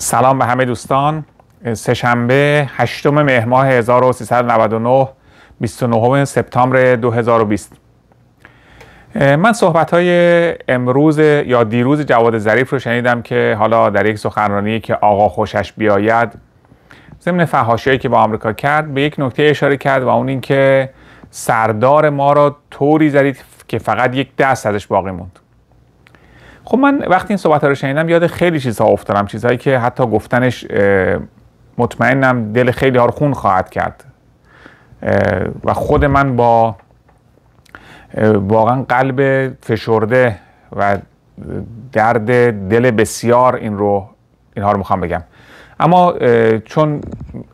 سلام به همه دوستان سهشنبه هشتم مهر ماه 1399 29 سپتامبر 2020 من صحبت های امروز یا دیروز جواد ظریف رو شنیدم که حالا در یک سخنرانی که آقا خوشش بیاید ضمن فحاشیایی که با آمریکا کرد به یک نکته اشاره کرد و اون اینکه سردار ما را طوری زدید که فقط یک دست ازش باقی موند خب من وقتی این صحبت رو شنیدم یاد خیلی چیزها افتادم چیزهایی که حتی گفتنش مطمئنم دل خیلی ها رو خون خواهد کرد و خود من با واقعا قلب فشرده و درد دل بسیار این رو اینها رو میخوام بگم اما چون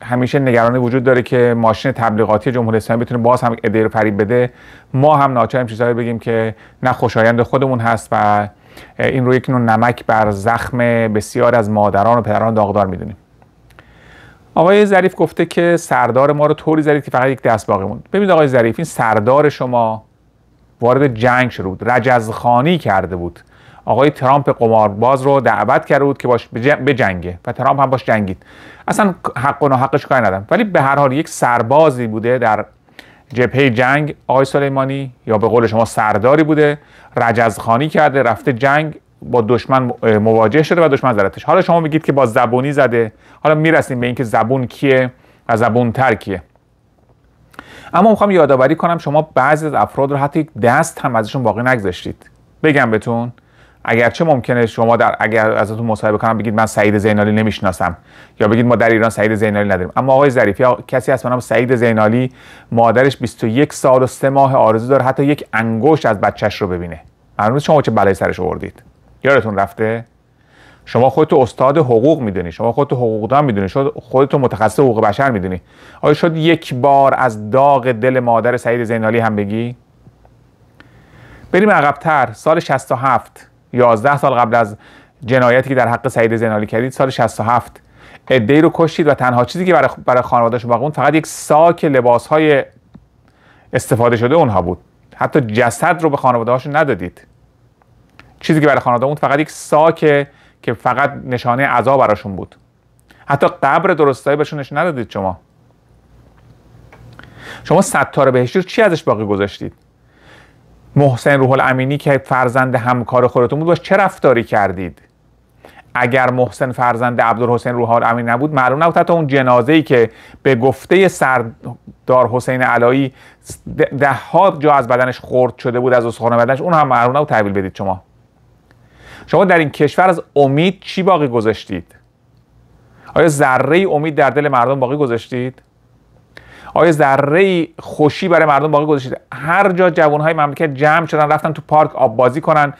همیشه نگرانی وجود داره که ماشین تبلیغاتی جمهوری اسلامی بتونه باز هم ادیر رو فریب بده ما هم ناچاریم چیزهایی بگیم که نه خوشایند خودمون هست و این رو یک نوع نمک بر زخم بسیار از مادران و پدران داغدار میدونیم آقای ظریف گفته که سردار ما رو طوری زدید که فقط یک دست باقی موند ببینید آقای ظریف این سردار شما وارد جنگ شده بود رجزخانی کرده بود آقای ترامپ قمارباز رو دعوت کرده بود که باش بجنگه و ترامپ هم باش جنگید اصلا حق و ناحقش کاری ندارم ولی به هر حال یک سربازی بوده در جبهه جنگ آقای سلیمانی یا به قول شما سرداری بوده رجزخانی کرده رفته جنگ با دشمن مواجه شده و دشمن زدتش حالا شما میگید که با زبونی زده حالا میرسیم به اینکه زبون کیه و زبون تر کیه اما میخوام یادآوری کنم شما بعضی از افراد رو حتی دست هم ازشون باقی نگذاشتید بگم بهتون اگرچه ممکنه شما در اگر ازتون مصاحبه کنم بگید من سعید زینالی نمیشناسم یا بگید ما در ایران سعید زینالی نداریم اما آقای ظریفی کسی هست منم سعید زینالی مادرش 21 سال و 3 ماه آرزو داره حتی یک انگشت از بچهش رو ببینه معلومه شما چه بلای سرش آوردید یادتون رفته شما خودتو استاد حقوق میدونی شما خودتو حقوقدان میدونی خودتو متخصص حقوق بشر میدونی آیا شد یک بار از داغ دل مادر سعید زینالی هم بگی بریم عقبتر سال 67 11 سال قبل از جنایتی که در حق سعید زنالی کردید سال 67 ادهی رو کشتید و تنها چیزی که برای برای باقی باقی فقط یک ساک های استفاده شده اونها بود حتی جسد رو به خانواده‌هاشون ندادید چیزی که برای خانواده اون فقط یک ساک که فقط نشانه عذاب براشون بود حتی قبر درستایی بهشون نشون ندادید شما شما ستاره بهشتی رو چی ازش باقی گذاشتید محسن روح الامینی که فرزند همکار خودتون بود باش چه رفتاری کردید اگر محسن فرزند عبدالحسین روح الامینی نبود معلوم نبود حتی اون جنازه ای که به گفته سردار حسین علایی ده ها جا از بدنش خورد شده بود از استخوان بدنش اون هم معلوم نبود تحویل بدید شما شما در این کشور از امید چی باقی گذاشتید آیا ذره امید در دل مردم باقی گذاشتید آیا ذره خوشی برای مردم باقی گذاشتید هر جا جوانهای مملکت جمع شدن رفتن تو پارک آب بازی کنن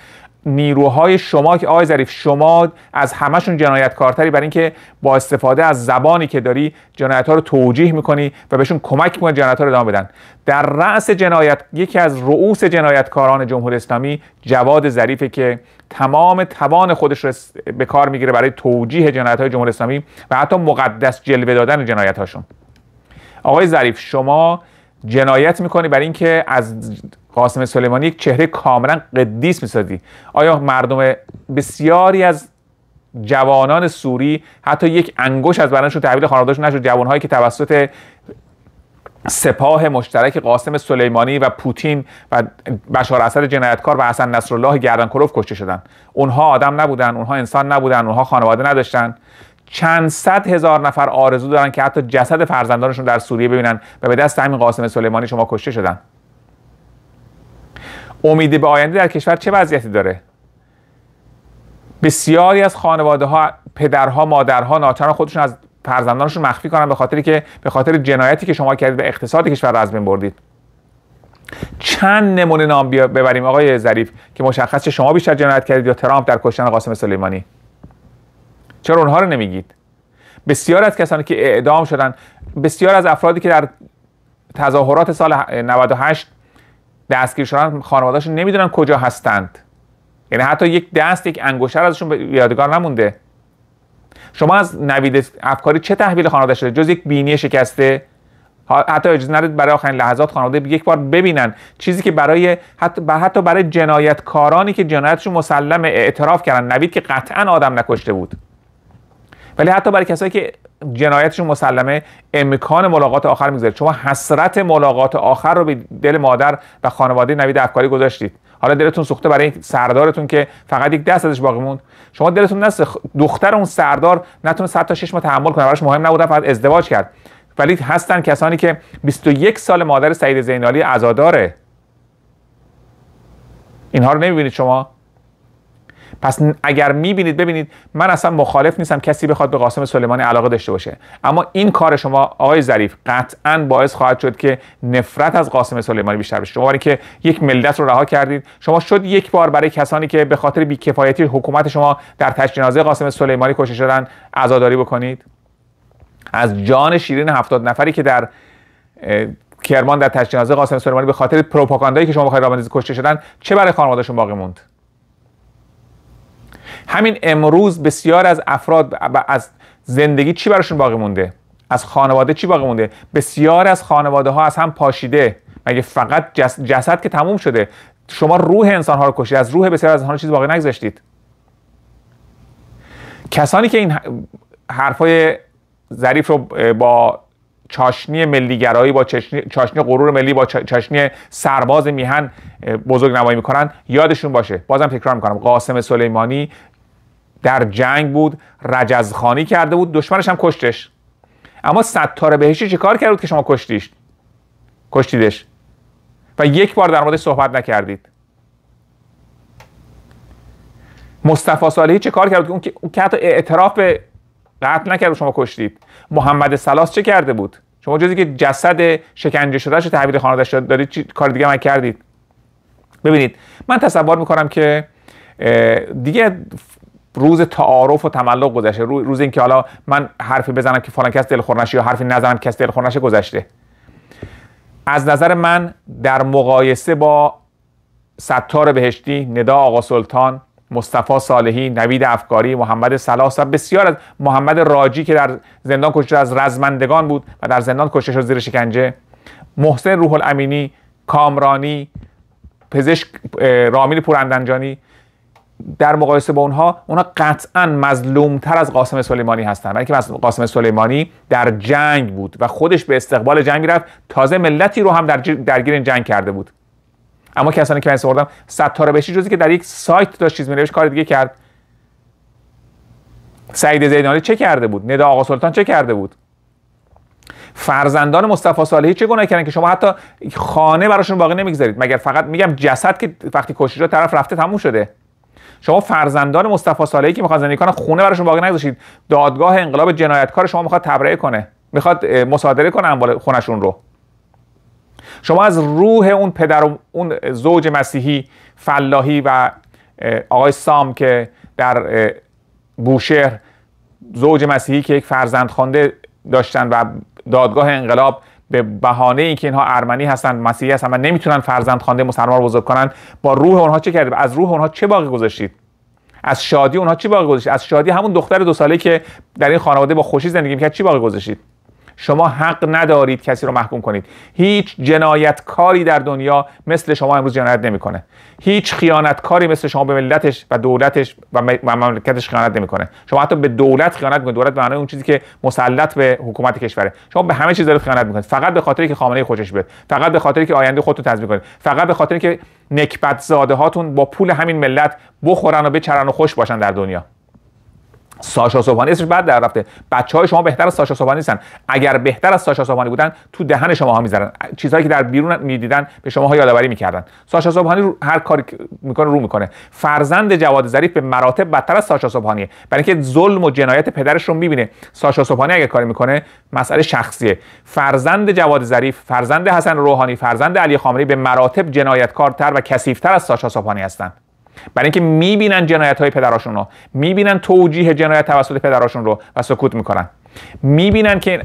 نیروهای شما که آقای ظریف شما از همشون جنایتکارتری برای اینکه با استفاده از زبانی که داری جنایت ها رو توجیه میکنی و بهشون کمک میکنی جنایت ها رو ادامه بدن در رأس جنایت یکی از رؤوس جنایتکاران جمهوری اسلامی جواد ظریفه که تمام توان خودش رو به کار میگیره برای توجیه جنایت های جمهوری اسلامی و حتی مقدس جلوه دادن جنایت هاشون آقای ظریف شما جنایت میکنی برای اینکه از قاسم سلیمانی یک چهره کاملا قدیس میسازی آیا مردم بسیاری از جوانان سوری حتی یک انگوش از بدنشون تحویل خانوادهشون نشد جوانهایی که توسط سپاه مشترک قاسم سلیمانی و پوتین و بشار اسد جنایتکار و حسن نصرالله گردنکلوف کشته شدن اونها آدم نبودن اونها انسان نبودن اونها خانواده نداشتن چند صد هزار نفر آرزو دارن که حتی جسد فرزندانشون در سوریه ببینن و به دست همین قاسم سلیمانی شما کشته شدن امید به آینده در کشور چه وضعیتی داره بسیاری از خانواده ها پدرها مادرها ناچارن خودشون از فرزندانشون مخفی کنن به خاطری که به خاطر جنایتی که شما کردید به اقتصاد کشور را از بین بردید چند نمونه نام ببریم آقای ظریف که مشخص شما بیشتر جنایت کردید یا ترامپ در کشتن قاسم سلیمانی چرا اونها رو نمیگید بسیار از کسانی که اعدام شدن بسیار از افرادی که در تظاهرات سال 98 دستگیر شدن خانوادهشون نمیدونن کجا هستند یعنی حتی یک دست یک انگشتر ازشون به یادگار نمونده شما از نوید افکاری چه تحویل خانواده شده جز یک بینی شکسته حتی اجازه ندید برای آخرین لحظات خانواده یک بار ببینن چیزی که برای حتی, حتی برای جنایتکارانی که جنایتشون مسلم اعتراف کردن نوید که قطعا آدم نکشته بود ولی حتی برای کسایی که جنایتشون مسلمه امکان ملاقات آخر میگذارید شما حسرت ملاقات آخر رو به دل مادر و خانواده نوید افکاری گذاشتید حالا دلتون سوخته برای سردارتون که فقط یک دست ازش باقی موند شما دلتون نست دختر اون سردار نتونست تا شش ماه تحمل کنه براش مهم نبود فقط ازدواج کرد ولی هستن کسانی که 21 سال مادر سعید زینالی عزاداره اینها رو نمیبینید شما پس اگر میبینید ببینید من اصلا مخالف نیستم کسی بخواد به قاسم سلیمانی علاقه داشته باشه اما این کار شما آقای ظریف قطعا باعث خواهد شد که نفرت از قاسم سلیمانی بیشتر بشه شما که یک ملت رو رها کردید شما شد یک بار برای کسانی که به خاطر بیکفایتی حکومت شما در تشجنازه قاسم سلیمانی کشته شدن عزاداری بکنید از جان شیرین هفتاد نفری که در کرمان در قاسم سلیمانی به خاطر پروپاگاندایی که شما بخواید کشته شدن چه برای خانوادهشون باقی موند همین امروز بسیار از افراد از زندگی چی براشون باقی مونده از خانواده چی باقی مونده بسیار از خانواده ها از هم پاشیده مگه فقط جسد, که تموم شده شما روح انسان ها رو کشید از روح بسیار از انسان چیز باقی نگذاشتید کسانی که این حرفای ظریف رو با چاشنی ملیگرایی با چاشنی غرور ملی با چاشنی سرباز میهن بزرگ نمایی میکنن یادشون باشه بازم تکرار میکنم قاسم سلیمانی در جنگ بود رجزخانی کرده بود دشمنش هم کشتش اما ستار بهشتی چه کار کرده بود که شما کشتیش کشتیدش و یک بار در مورد صحبت نکردید مصطفی صالحی چه کار کرد که اون که حتی اعتراف به قتل نکرد شما کشتید محمد سلاس چه کرده بود شما جزی که جسد شکنجه شدهش تحویل شده دارید چی کار دیگه من کردید ببینید من تصور میکنم که دیگه روز تعارف و تملق گذشته روز اینکه حالا من حرفی بزنم که فلان کس دلخور یا حرفی نزنم کس دلخور گذشته از نظر من در مقایسه با ستار بهشتی ندا آقا سلطان مصطفی صالحی نوید افکاری محمد سلاس و بسیار از محمد راجی که در زندان کشته از رزمندگان بود و در زندان کشته شد زیر شکنجه محسن روح الامینی کامرانی پزشک رامین پورندنجانی در مقایسه با اونها اونها قطعا مظلوم تر از قاسم سلیمانی هستن برای که قاسم سلیمانی در جنگ بود و خودش به استقبال جنگ رفت تازه ملتی رو هم در درگیر این جنگ کرده بود اما کسانی که من سوردم ستاره بشی جزی که در یک سایت داشت چیز مینوشت کار دیگه کرد سعید زیدانی چه کرده بود ندا آقا سلطان چه کرده بود فرزندان مصطفی صالحی چه گناهی کردن که شما حتی خانه براشون باقی نمیگذارید مگر فقط میگم جسد که وقتی طرف رفته تموم شده شما فرزندان مصطفی صالحی که میخواد زندگی کنن خونه براشون باقی نگذاشید دادگاه انقلاب جنایتکار شما میخواد تبرئه کنه میخواد مصادره کنه اموال خونشون رو شما از روح اون پدر و اون زوج مسیحی فلاحی و آقای سام که در بوشهر زوج مسیحی که یک فرزند خوانده داشتن و دادگاه انقلاب به بهانه اینکه اینها ارمنی هستن مسیحی هستن و نمیتونن فرزند خوانده مسلمان رو بزرگ کنن با روح اونها چه کردید از روح اونها چه باقی گذاشتید از شادی اونها چی باقی گذاشتید از شادی همون دختر دو ساله که در این خانواده با خوشی زندگی میکرد چی باقی گذاشتید شما حق ندارید کسی رو محکوم کنید هیچ جنایتکاری در دنیا مثل شما امروز جنایت نمیکنه هیچ خیانتکاری مثل شما به ملتش و دولتش و مملکتش خیانت نمیکنه شما حتی به دولت خیانت میکنید دولت معنای اون چیزی که مسلط به حکومت کشوره شما به همه چیز دارید خیانت میکنید فقط به خاطر که خامنه خوشش بیاد فقط به خاطری که آینده خودتون تضمین کنید فقط به خاطری که نکبت زاده هاتون با پول همین ملت بخورن و بچرن و خوش باشن در دنیا ساشا صبحانی اسمش بعد در رفته بچه های شما بهتر از ساشا صبحانی نیستن اگر بهتر از ساشا صبحانی بودن تو دهن شما ها میذارن چیزهایی که در بیرون میدیدن به شما ها یادآوری میکردن ساشا صبحانی هر کاری میکنه رو میکنه فرزند جواد ظریف به مراتب بدتر از ساشا صبحانیه برای اینکه ظلم و جنایت پدرش رو میبینه ساشا صبحانی اگه کاری میکنه مسئله شخصیه فرزند جواد ظریف فرزند حسن روحانی فرزند علی خامنه‌ای به مراتب جنایتکارتر و کثیفتر از ساشا صبحانی هستند برای اینکه میبینن جنایت های پدراشون رو میبینن توجیه جنایت توسط پدراشون رو و سکوت میکنن میبینن که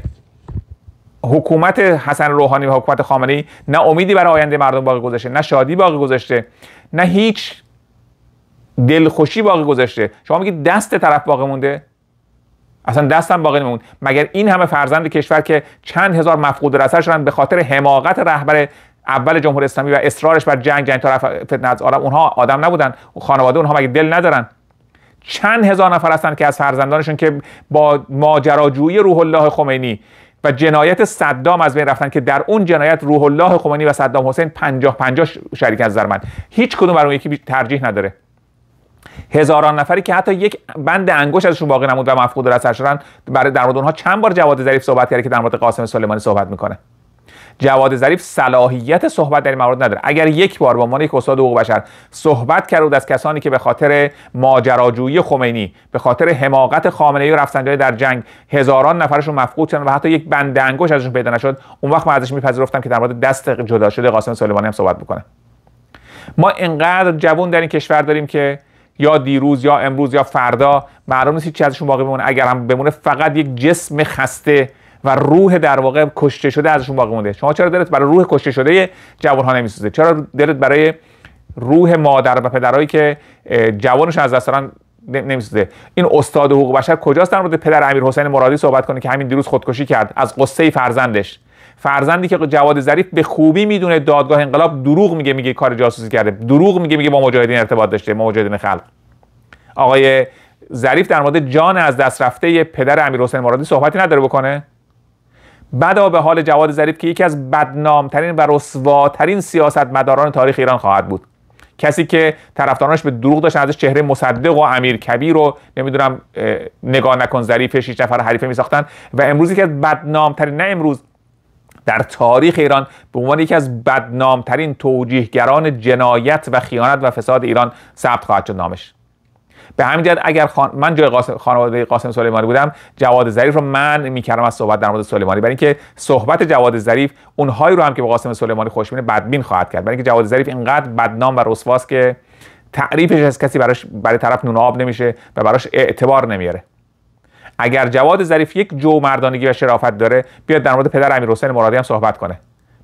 حکومت حسن روحانی و حکومت خامنه نه امیدی برای آینده مردم باقی گذاشته نه شادی باقی گذاشته نه هیچ دلخوشی باقی گذاشته شما میگید دست طرف باقی مونده اصلا دستم باقی نموند مگر این همه فرزند کشور که چند هزار مفقود رسر شدن به خاطر حماقت رهبر اول جمهوری اسلامی و اصرارش بر جنگ جنگ طرف فتنه از عالم اونها آدم نبودن خانواده اونها مگه دل ندارن چند هزار نفر هستن که از فرزندانشون که با ماجراجویی روح الله خمینی و جنایت صدام از بین رفتن که در اون جنایت روح الله خمینی و صدام حسین 50 50 شریک از زرمند هیچ کدوم بر اون یکی ترجیح نداره هزاران نفری که حتی یک بند انگشت ازشون باقی نمود و مفقود را شدن برای در مورد اونها چند بار جواد ظریف صحبت کرده که در مورد قاسم سلیمانی صحبت میکنه جواد ظریف صلاحیت صحبت در این موارد نداره اگر یک بار به عنوان یک استاد حقوق بشر صحبت کرد از کسانی که به خاطر ماجراجویی خمینی به خاطر حماقت خامنه ای و رفسنجانی در جنگ هزاران نفرشون مفقود شدن و حتی یک بند انگوش ازشون پیدا نشد اون وقت من ازش میپذیرفتم که در مورد دست جدا شده قاسم سلیمانی هم صحبت بکنه ما انقدر جوون در این کشور داریم که یا دیروز یا امروز یا فردا معلوم نیست چی ازشون باقی بمونه اگر هم بمونه فقط یک جسم خسته و روح در واقع کشته شده ازشون باقی مونده شما چرا دلت برای روح کشته شده جوان ها نمیسوزه چرا دلت برای روح مادر و پدرایی که جوانش از دست دادن نمیسوزه این استاد حقوق بشر کجاست در مورد پدر امیر حسین مرادی صحبت کنه که همین دیروز خودکشی کرد از قصه فرزندش فرزندی که جواد ظریف به خوبی میدونه دادگاه انقلاب دروغ میگه میگه کار جاسوسی کرده دروغ میگه میگه با مجاهدین ارتباط داشته با مجاهدین خلق آقای ظریف در مورد جان از دست رفته پدر امیر حسین مرادی صحبتی نداره بکنه بدا به حال جواد ظریف که یکی از بدنامترین و رسواترین سیاستمداران تاریخ ایران خواهد بود کسی که طرفدارانش به دروغ داشتن ازش چهره مصدق و امیر کبیر و نمیدونم نگاه نکن ظریف شیش نفر حریفه می و امروزی که از بدنامترین نه امروز در تاریخ ایران به عنوان یکی از بدنامترین توجیهگران جنایت و خیانت و فساد ایران ثبت خواهد شد نامش به همین جهت اگر من جای قاسم خانواده قاسم سلیمانی بودم جواد ظریف رو من میکردم از صحبت در مورد سلیمانی برای اینکه صحبت جواد ظریف اونهایی رو هم که به قاسم سلیمانی خوش بدبین خواهد کرد برای اینکه جواد ظریف اینقدر بدنام و رسواست که تعریفش از کسی براش برای طرف نون آب نمیشه و براش اعتبار نمیاره اگر جواد ظریف یک جو مردانگی و شرافت داره بیاد در مورد پدر امیر حسین مرادی هم صحبت کنه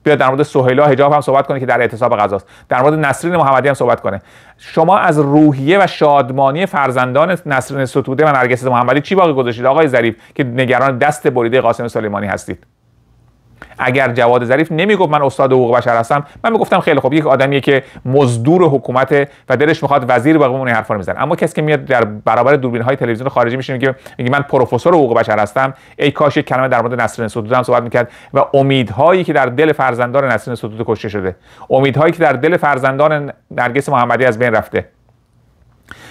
بیاد در مورد سهیلا حجاب هم صحبت کنه که در اعتصاب غذاست در مورد نسرین محمدی هم صحبت کنه شما از روحیه و شادمانی فرزندان نسرین ستوده و نرگس محمدی چی باقی گذاشتید آقای ظریف که نگران دست بریده قاسم سلیمانی هستید اگر جواد ظریف نمیگفت من استاد حقوق بشر هستم من میگفتم خیلی خوب یک آدمیه که مزدور حکومت و دلش میخواد وزیر بقیه اون حرفا رو میزنه اما کسی که میاد در برابر دوربین های تلویزیون خارجی میشینه میگه میگه من پروفسور حقوق بشر هستم ای کاش یک کلمه در مورد نسرین ستود هم صحبت میکرد و امیدهایی که در دل فرزندان نسرین سدود کشته شده امیدهایی که در دل فرزندان نرگس محمدی از بین رفته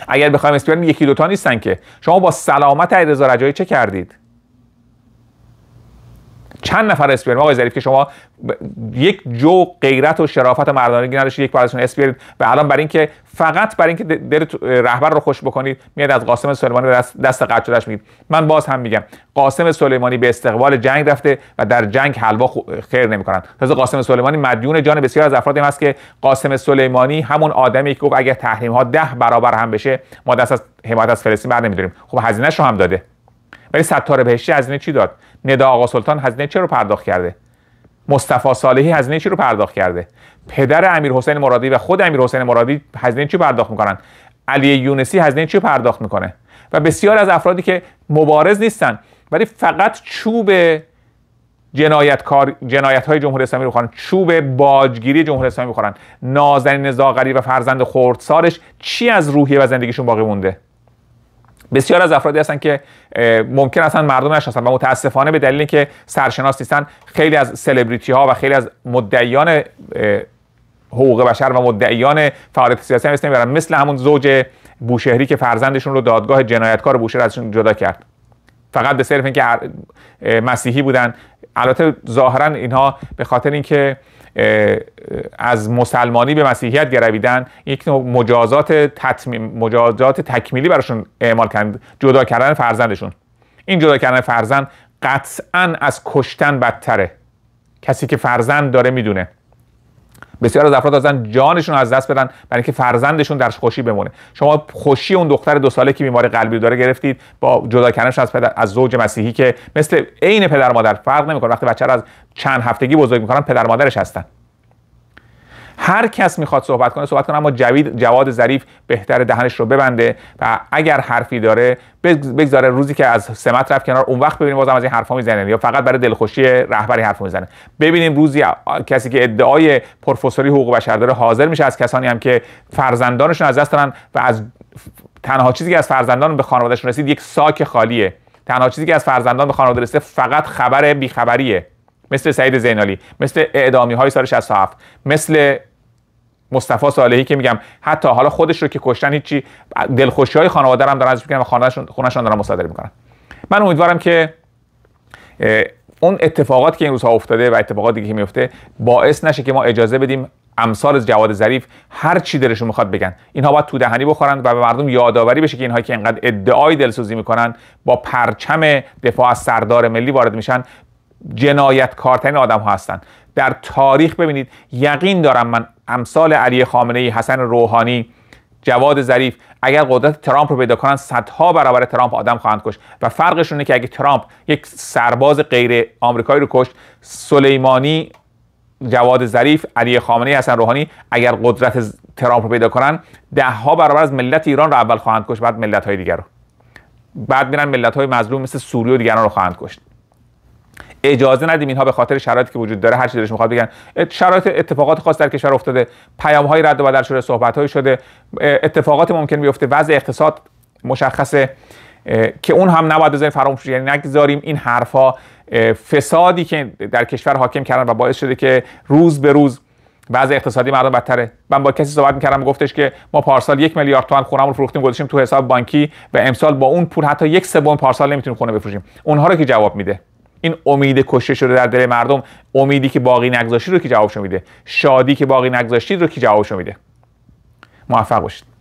اگر بخوایم اسپیان یکی دوتا نیستن که شما با سلامت علیرضا رجایی چه کردید چند نفر اسپرم آقای ظریف که شما یک جو غیرت و شرافت مردانگی نداشتید یک بارشون بیارید و الان برای اینکه فقط برای اینکه دل رهبر رو خوش بکنید میاد از قاسم سلیمانی دست, دست قد میگید من باز هم میگم قاسم سلیمانی به استقبال جنگ رفته و در جنگ حلوا خیر نمیکنن تازه قاسم سلیمانی مدیون جان بسیار از افراد هست که قاسم سلیمانی همون آدمی که گفت اگر تحریم ها ده برابر هم بشه ما دست از حمایت از فلسطین بر نمیداریم خب هزینه رو هم داده ولی ستاره بهشتی هزینه چی داد ندا آقا سلطان هزینه چی رو پرداخت کرده مصطفی صالحی هزینه چی رو پرداخت کرده پدر امیر حسین مرادی و خود امیر حسین مرادی هزینه چی پرداخت میکنن علی یونسی هزینه چی پرداخت میکنه و بسیار از افرادی که مبارز نیستن ولی فقط چوب جنایت, کار، های جمهوری اسلامی رو چوب باجگیری جمهوری اسلامی میخورن نازنین زاغری و فرزند خردسالش چی از روحیه و زندگیشون باقی مونده بسیار از افرادی هستن که ممکن اصلا مردم نشناسن و متاسفانه به دلیل اینکه سرشناس نیستن خیلی از سلبریتی ها و خیلی از مدعیان حقوق بشر و مدعیان فعالیت سیاسی هستن برن مثل همون زوج بوشهری که فرزندشون رو دادگاه جنایتکار بوشهر ازشون جدا کرد فقط به صرف اینکه مسیحی بودن البته ظاهرا اینها به خاطر اینکه از مسلمانی به مسیحیت گرویدن یک نوع مجازات, مجازات تکمیلی براشون اعمال کردن جدا کردن فرزندشون این جدا کردن فرزند قطعا از کشتن بدتره کسی که فرزند داره میدونه بسیار از افراد داشتن جانشون از دست بدن برای اینکه فرزندشون در خوشی بمونه شما خوشی اون دختر دو ساله که بیماری قلبی داره گرفتید با جدا کردنش از پدر از زوج مسیحی که مثل عین پدر مادر فرق نمیکنه وقتی بچه رو از چند هفتگی بزرگ میکنن پدر مادرش هستن هر کس میخواد صحبت کنه صحبت کنه اما جوید جواد ظریف بهتر دهنش رو ببنده و اگر حرفی داره بگذاره روزی که از سمت رفت کنار اون وقت ببینیم بازم از این حرفا میزنه یا فقط برای دلخوشی رهبری حرف میزنه ببینیم روزی کسی که ادعای پروفسوری حقوق بشر داره حاضر میشه از کسانی هم که فرزندانشون از دست دارن و از تنها چیزی که از فرزندان به خانوادهشون رسید یک ساک خالیه تنها چیزی که از فرزندان به خانواده فقط خبر بیخبریه مثل سعید زینالی مثل اعدامی های سال 67 مثل مصطفی صالحی که میگم حتی حالا خودش رو که کشتن هیچی دلخوشی های خانواده هم دارن ازش میکنن و رو دارن مصادره میکنن من امیدوارم که اون اتفاقات که این روزها افتاده و اتفاقات دیگه که میفته باعث نشه که ما اجازه بدیم امثال جواد ظریف هر چی دلشون میخواد بگن اینها باید تو دهنی بخورن و به مردم یادآوری بشه که اینهایی که انقدر ادعای دلسوزی میکنن با پرچم دفاع از سردار ملی وارد میشن جنایتکارترین آدم ها هستند در تاریخ ببینید یقین دارم من امثال علی خامنه ای حسن روحانی جواد ظریف اگر قدرت ترامپ رو پیدا کنن صدها برابر ترامپ آدم خواهند کشت و فرقشونه که اگه ترامپ یک سرباز غیر آمریکایی رو کشت سلیمانی جواد ظریف علی خامنه ای حسن روحانی اگر قدرت ترامپ رو پیدا کنن ها برابر از ملت ایران رو اول خواهند کشت بعد ملت های دیگر رو بعد میرن ملت های مظلوم مثل سوریه و دیگران رو خواهند کشت اجازه ندیم اینها به خاطر شرایطی که وجود داره هر چیزی میخواد بگن شرایط اتفاقات خاص در کشور افتاده پیام های رد و بدل شده صحبت های شده اتفاقات ممکن بیفته وضع اقتصاد مشخصه که اون هم نباید بذاریم فراموش یعنی نگذاریم این حرفها فسادی که در کشور حاکم کردن و باعث شده که روز به روز وضع اقتصادی مردم بدتره من با کسی صحبت میکردم گفتش که ما پارسال یک میلیارد تومن خونهمون فروختیم گذاشتیم تو حساب بانکی و امسال با اون پول حتی یک سوم پارسال نمیتونیم خونه بفروشیم اونها رو که جواب میده این امید کشته شده در دل مردم امیدی که باقی نگذاشتید رو که جوابشو میده شادی که باقی نگذاشتید رو که جوابشو میده موفق باشید